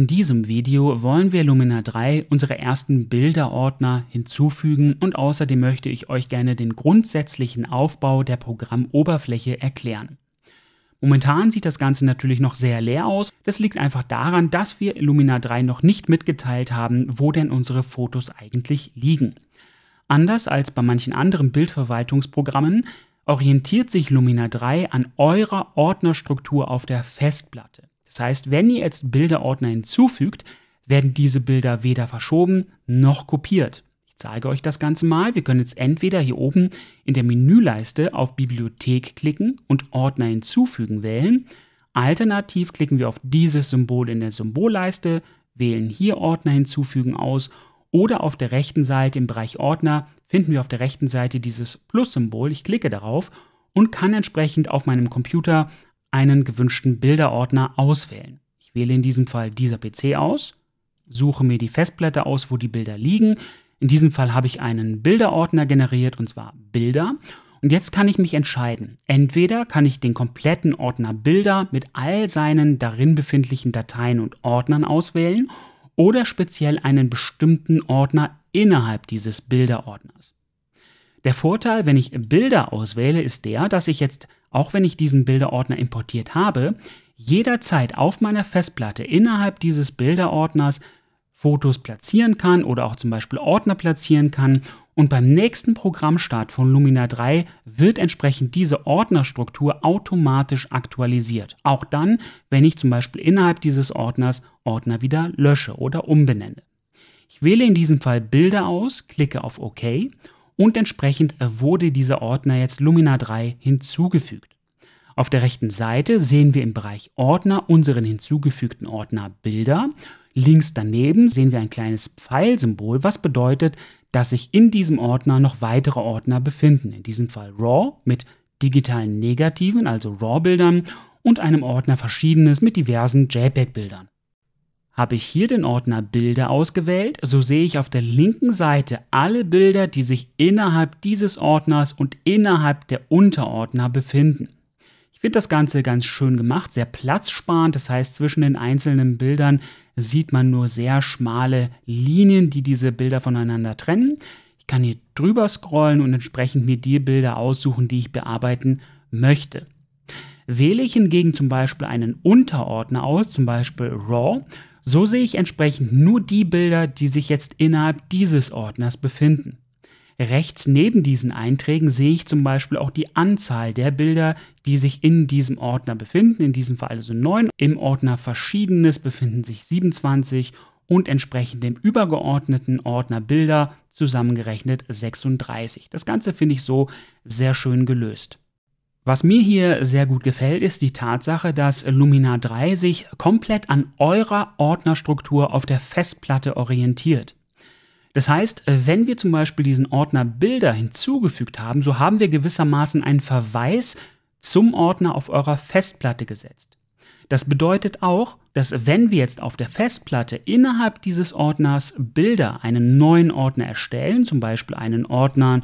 In diesem Video wollen wir Lumina 3 unsere ersten Bilderordner hinzufügen und außerdem möchte ich euch gerne den grundsätzlichen Aufbau der Programmoberfläche erklären. Momentan sieht das Ganze natürlich noch sehr leer aus. Das liegt einfach daran, dass wir Lumina 3 noch nicht mitgeteilt haben, wo denn unsere Fotos eigentlich liegen. Anders als bei manchen anderen Bildverwaltungsprogrammen orientiert sich Lumina 3 an eurer Ordnerstruktur auf der Festplatte. Das heißt, wenn ihr jetzt Bilderordner hinzufügt, werden diese Bilder weder verschoben noch kopiert. Ich zeige euch das Ganze mal. Wir können jetzt entweder hier oben in der Menüleiste auf Bibliothek klicken und Ordner hinzufügen wählen. Alternativ klicken wir auf dieses Symbol in der Symbolleiste, wählen hier Ordner hinzufügen aus oder auf der rechten Seite im Bereich Ordner finden wir auf der rechten Seite dieses Plus-Symbol. Ich klicke darauf und kann entsprechend auf meinem Computer einen gewünschten Bilderordner auswählen. Ich wähle in diesem Fall dieser PC aus, suche mir die Festplatte aus, wo die Bilder liegen. In diesem Fall habe ich einen Bilderordner generiert, und zwar Bilder. Und jetzt kann ich mich entscheiden. Entweder kann ich den kompletten Ordner Bilder mit all seinen darin befindlichen Dateien und Ordnern auswählen oder speziell einen bestimmten Ordner innerhalb dieses Bilderordners. Der Vorteil, wenn ich Bilder auswähle, ist der, dass ich jetzt, auch wenn ich diesen Bilderordner importiert habe, jederzeit auf meiner Festplatte innerhalb dieses Bilderordners Fotos platzieren kann oder auch zum Beispiel Ordner platzieren kann. Und beim nächsten Programmstart von Lumina 3 wird entsprechend diese Ordnerstruktur automatisch aktualisiert. Auch dann, wenn ich zum Beispiel innerhalb dieses Ordners Ordner wieder lösche oder umbenenne. Ich wähle in diesem Fall Bilder aus, klicke auf OK und entsprechend wurde dieser Ordner jetzt Lumina 3 hinzugefügt. Auf der rechten Seite sehen wir im Bereich Ordner unseren hinzugefügten Ordner Bilder. Links daneben sehen wir ein kleines Pfeilsymbol, was bedeutet, dass sich in diesem Ordner noch weitere Ordner befinden. In diesem Fall RAW mit digitalen Negativen, also RAW-Bildern und einem Ordner Verschiedenes mit diversen JPEG-Bildern. Habe ich hier den Ordner Bilder ausgewählt, so sehe ich auf der linken Seite alle Bilder, die sich innerhalb dieses Ordners und innerhalb der Unterordner befinden. Ich finde das Ganze ganz schön gemacht, sehr platzsparend, das heißt zwischen den einzelnen Bildern sieht man nur sehr schmale Linien, die diese Bilder voneinander trennen. Ich kann hier drüber scrollen und entsprechend mir die Bilder aussuchen, die ich bearbeiten möchte. Wähle ich hingegen zum Beispiel einen Unterordner aus, zum Beispiel RAW, so sehe ich entsprechend nur die Bilder, die sich jetzt innerhalb dieses Ordners befinden. Rechts neben diesen Einträgen sehe ich zum Beispiel auch die Anzahl der Bilder, die sich in diesem Ordner befinden, in diesem Fall also 9. Im Ordner Verschiedenes befinden sich 27 und entsprechend dem übergeordneten Ordner Bilder zusammengerechnet 36. Das Ganze finde ich so sehr schön gelöst. Was mir hier sehr gut gefällt, ist die Tatsache, dass Luminar 3 sich komplett an eurer Ordnerstruktur auf der Festplatte orientiert. Das heißt, wenn wir zum Beispiel diesen Ordner Bilder hinzugefügt haben, so haben wir gewissermaßen einen Verweis zum Ordner auf eurer Festplatte gesetzt. Das bedeutet auch, dass wenn wir jetzt auf der Festplatte innerhalb dieses Ordners Bilder einen neuen Ordner erstellen, zum Beispiel einen Ordner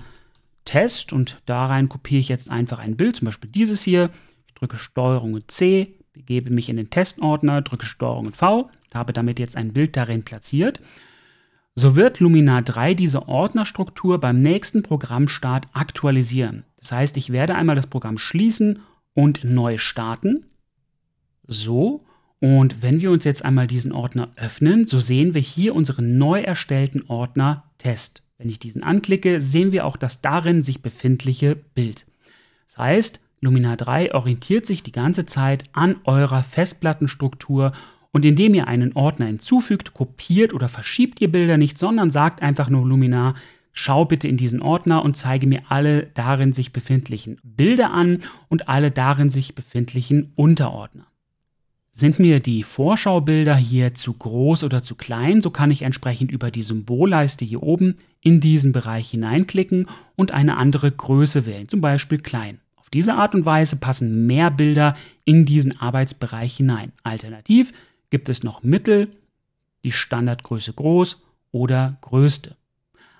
Test und da rein kopiere ich jetzt einfach ein Bild, zum Beispiel dieses hier. Ich drücke STRG und C, begebe mich in den Testordner, drücke STRG und V, habe damit jetzt ein Bild darin platziert. So wird Luminar 3 diese Ordnerstruktur beim nächsten Programmstart aktualisieren. Das heißt, ich werde einmal das Programm schließen und neu starten. So. Und wenn wir uns jetzt einmal diesen Ordner öffnen, so sehen wir hier unseren neu erstellten Ordner Test. Wenn ich diesen anklicke, sehen wir auch das darin sich befindliche Bild. Das heißt, Luminar 3 orientiert sich die ganze Zeit an eurer Festplattenstruktur und indem ihr einen Ordner hinzufügt, kopiert oder verschiebt ihr Bilder nicht, sondern sagt einfach nur Luminar, schau bitte in diesen Ordner und zeige mir alle darin sich befindlichen Bilder an und alle darin sich befindlichen Unterordner. Sind mir die Vorschaubilder hier zu groß oder zu klein, so kann ich entsprechend über die Symbolleiste hier oben in diesen Bereich hineinklicken und eine andere Größe wählen, zum Beispiel klein. Auf diese Art und Weise passen mehr Bilder in diesen Arbeitsbereich hinein. Alternativ gibt es noch Mittel, die Standardgröße groß oder größte.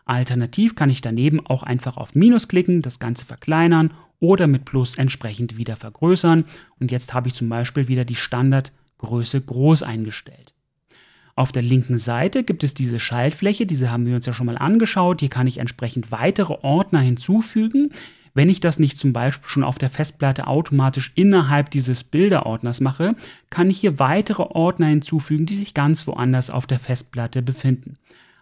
Alternativ kann ich daneben auch einfach auf Minus klicken, das Ganze verkleinern oder mit Plus entsprechend wieder vergrößern. Und jetzt habe ich zum Beispiel wieder die Standardgröße groß eingestellt. Auf der linken Seite gibt es diese Schaltfläche, diese haben wir uns ja schon mal angeschaut. Hier kann ich entsprechend weitere Ordner hinzufügen. Wenn ich das nicht zum Beispiel schon auf der Festplatte automatisch innerhalb dieses Bilderordners mache, kann ich hier weitere Ordner hinzufügen, die sich ganz woanders auf der Festplatte befinden.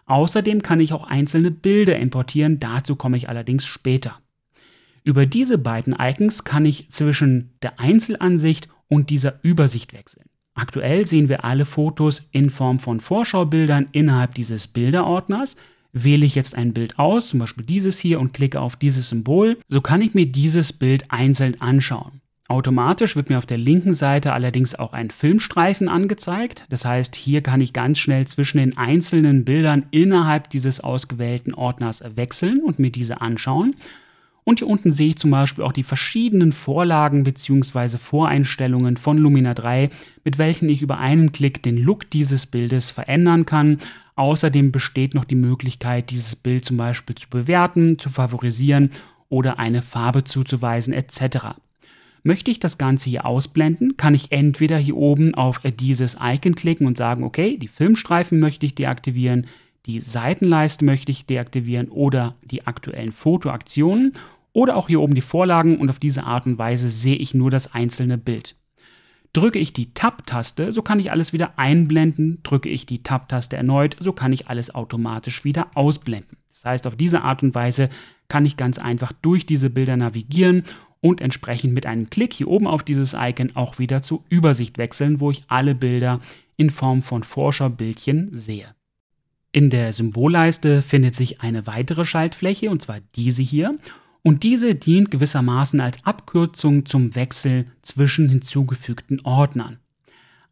Außerdem kann ich auch einzelne Bilder importieren, dazu komme ich allerdings später. Über diese beiden Icons kann ich zwischen der Einzelansicht und dieser Übersicht wechseln. Aktuell sehen wir alle Fotos in Form von Vorschaubildern innerhalb dieses Bilderordners. Wähle ich jetzt ein Bild aus, zum Beispiel dieses hier, und klicke auf dieses Symbol, so kann ich mir dieses Bild einzeln anschauen. Automatisch wird mir auf der linken Seite allerdings auch ein Filmstreifen angezeigt. Das heißt, hier kann ich ganz schnell zwischen den einzelnen Bildern innerhalb dieses ausgewählten Ordners wechseln und mir diese anschauen. Und hier unten sehe ich zum Beispiel auch die verschiedenen Vorlagen bzw. Voreinstellungen von Lumina 3, mit welchen ich über einen Klick den Look dieses Bildes verändern kann. Außerdem besteht noch die Möglichkeit, dieses Bild zum Beispiel zu bewerten, zu favorisieren oder eine Farbe zuzuweisen etc. Möchte ich das Ganze hier ausblenden, kann ich entweder hier oben auf dieses Icon klicken und sagen, okay, die Filmstreifen möchte ich deaktivieren, die Seitenleiste möchte ich deaktivieren oder die aktuellen Fotoaktionen oder auch hier oben die Vorlagen und auf diese Art und Weise sehe ich nur das einzelne Bild. Drücke ich die Tab-Taste, so kann ich alles wieder einblenden, drücke ich die Tab-Taste erneut, so kann ich alles automatisch wieder ausblenden. Das heißt, auf diese Art und Weise kann ich ganz einfach durch diese Bilder navigieren und entsprechend mit einem Klick hier oben auf dieses Icon auch wieder zur Übersicht wechseln, wo ich alle Bilder in Form von Forscherbildchen sehe. In der Symbolleiste findet sich eine weitere Schaltfläche, und zwar diese hier und diese dient gewissermaßen als Abkürzung zum Wechsel zwischen hinzugefügten Ordnern.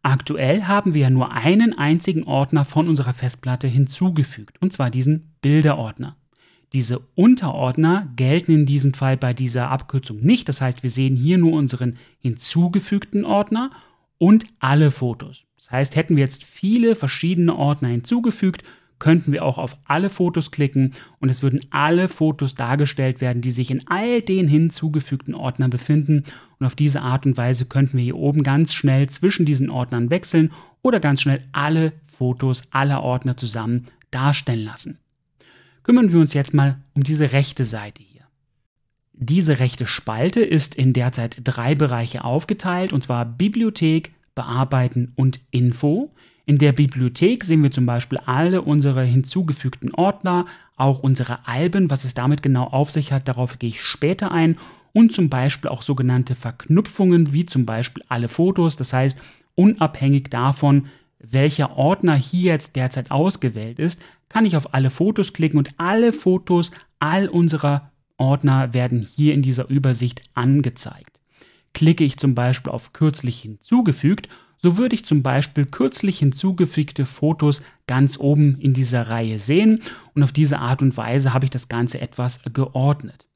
Aktuell haben wir ja nur einen einzigen Ordner von unserer Festplatte hinzugefügt, und zwar diesen Bilderordner. Diese Unterordner gelten in diesem Fall bei dieser Abkürzung nicht, das heißt wir sehen hier nur unseren hinzugefügten Ordner und alle Fotos. Das heißt, hätten wir jetzt viele verschiedene Ordner hinzugefügt, könnten wir auch auf alle Fotos klicken und es würden alle Fotos dargestellt werden, die sich in all den hinzugefügten Ordnern befinden. Und auf diese Art und Weise könnten wir hier oben ganz schnell zwischen diesen Ordnern wechseln oder ganz schnell alle Fotos aller Ordner zusammen darstellen lassen. Kümmern wir uns jetzt mal um diese rechte Seite hier. Diese rechte Spalte ist in derzeit drei Bereiche aufgeteilt, und zwar Bibliothek, Bearbeiten und Info. In der Bibliothek sehen wir zum Beispiel alle unsere hinzugefügten Ordner, auch unsere Alben, was es damit genau auf sich hat, darauf gehe ich später ein, und zum Beispiel auch sogenannte Verknüpfungen, wie zum Beispiel alle Fotos, das heißt, unabhängig davon, welcher Ordner hier jetzt derzeit ausgewählt ist, kann ich auf alle Fotos klicken und alle Fotos all unserer Ordner werden hier in dieser Übersicht angezeigt. Klicke ich zum Beispiel auf kürzlich hinzugefügt so würde ich zum Beispiel kürzlich hinzugefügte Fotos ganz oben in dieser Reihe sehen und auf diese Art und Weise habe ich das Ganze etwas geordnet.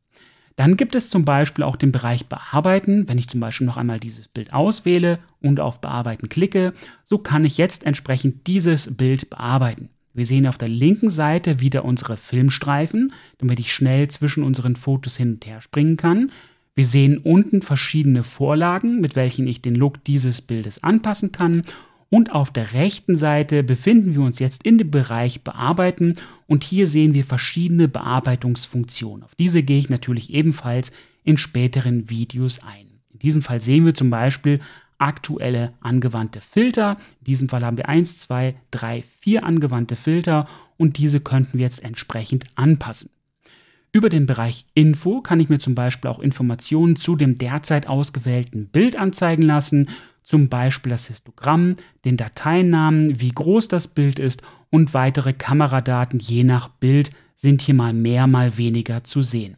Dann gibt es zum Beispiel auch den Bereich Bearbeiten. Wenn ich zum Beispiel noch einmal dieses Bild auswähle und auf Bearbeiten klicke, so kann ich jetzt entsprechend dieses Bild bearbeiten. Wir sehen auf der linken Seite wieder unsere Filmstreifen, damit ich schnell zwischen unseren Fotos hin und her springen kann. Wir sehen unten verschiedene Vorlagen, mit welchen ich den Look dieses Bildes anpassen kann. Und auf der rechten Seite befinden wir uns jetzt in dem Bereich Bearbeiten und hier sehen wir verschiedene Bearbeitungsfunktionen. Auf diese gehe ich natürlich ebenfalls in späteren Videos ein. In diesem Fall sehen wir zum Beispiel aktuelle angewandte Filter. In diesem Fall haben wir 1, 2, 3, 4 angewandte Filter und diese könnten wir jetzt entsprechend anpassen. Über den Bereich Info kann ich mir zum Beispiel auch Informationen zu dem derzeit ausgewählten Bild anzeigen lassen, zum Beispiel das Histogramm, den Dateinamen, wie groß das Bild ist und weitere Kameradaten je nach Bild sind hier mal mehr, mal weniger zu sehen.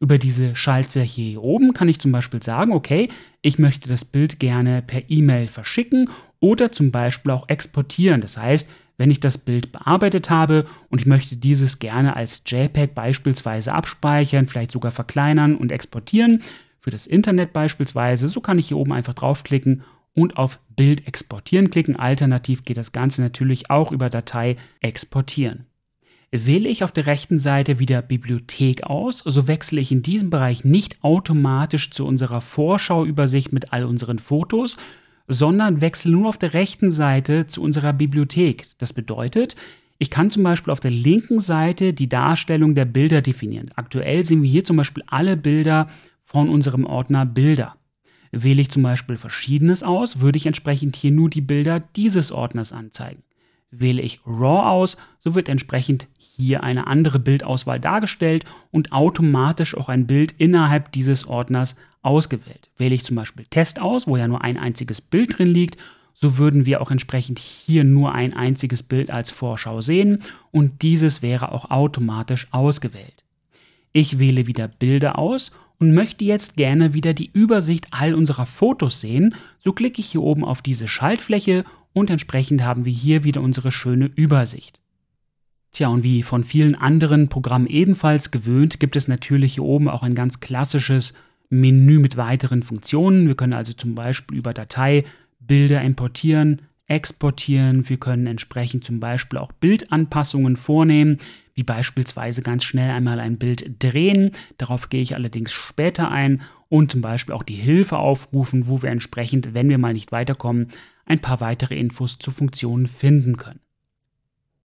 Über diese Schalter hier oben kann ich zum Beispiel sagen, okay, ich möchte das Bild gerne per E-Mail verschicken oder zum Beispiel auch exportieren. Das heißt, wenn ich das Bild bearbeitet habe und ich möchte dieses gerne als JPEG beispielsweise abspeichern, vielleicht sogar verkleinern und exportieren, für das Internet beispielsweise, so kann ich hier oben einfach draufklicken und auf Bild exportieren klicken. Alternativ geht das Ganze natürlich auch über Datei exportieren. Wähle ich auf der rechten Seite wieder Bibliothek aus, so wechsle ich in diesem Bereich nicht automatisch zu unserer Vorschauübersicht mit all unseren Fotos, sondern wechsle nur auf der rechten Seite zu unserer Bibliothek. Das bedeutet, ich kann zum Beispiel auf der linken Seite die Darstellung der Bilder definieren. Aktuell sehen wir hier zum Beispiel alle Bilder von unserem Ordner Bilder. Wähle ich zum Beispiel Verschiedenes aus, würde ich entsprechend hier nur die Bilder dieses Ordners anzeigen. Wähle ich RAW aus, so wird entsprechend hier eine andere Bildauswahl dargestellt und automatisch auch ein Bild innerhalb dieses Ordners ausgewählt. Wähle ich zum Beispiel Test aus, wo ja nur ein einziges Bild drin liegt, so würden wir auch entsprechend hier nur ein einziges Bild als Vorschau sehen und dieses wäre auch automatisch ausgewählt. Ich wähle wieder Bilder aus und möchte jetzt gerne wieder die Übersicht all unserer Fotos sehen, so klicke ich hier oben auf diese Schaltfläche und entsprechend haben wir hier wieder unsere schöne Übersicht. Tja, und wie von vielen anderen Programmen ebenfalls gewöhnt, gibt es natürlich hier oben auch ein ganz klassisches Menü mit weiteren Funktionen. Wir können also zum Beispiel über Datei Bilder importieren, exportieren. Wir können entsprechend zum Beispiel auch Bildanpassungen vornehmen, wie beispielsweise ganz schnell einmal ein Bild drehen. Darauf gehe ich allerdings später ein und zum Beispiel auch die Hilfe aufrufen, wo wir entsprechend, wenn wir mal nicht weiterkommen, ein paar weitere Infos zu Funktionen finden können.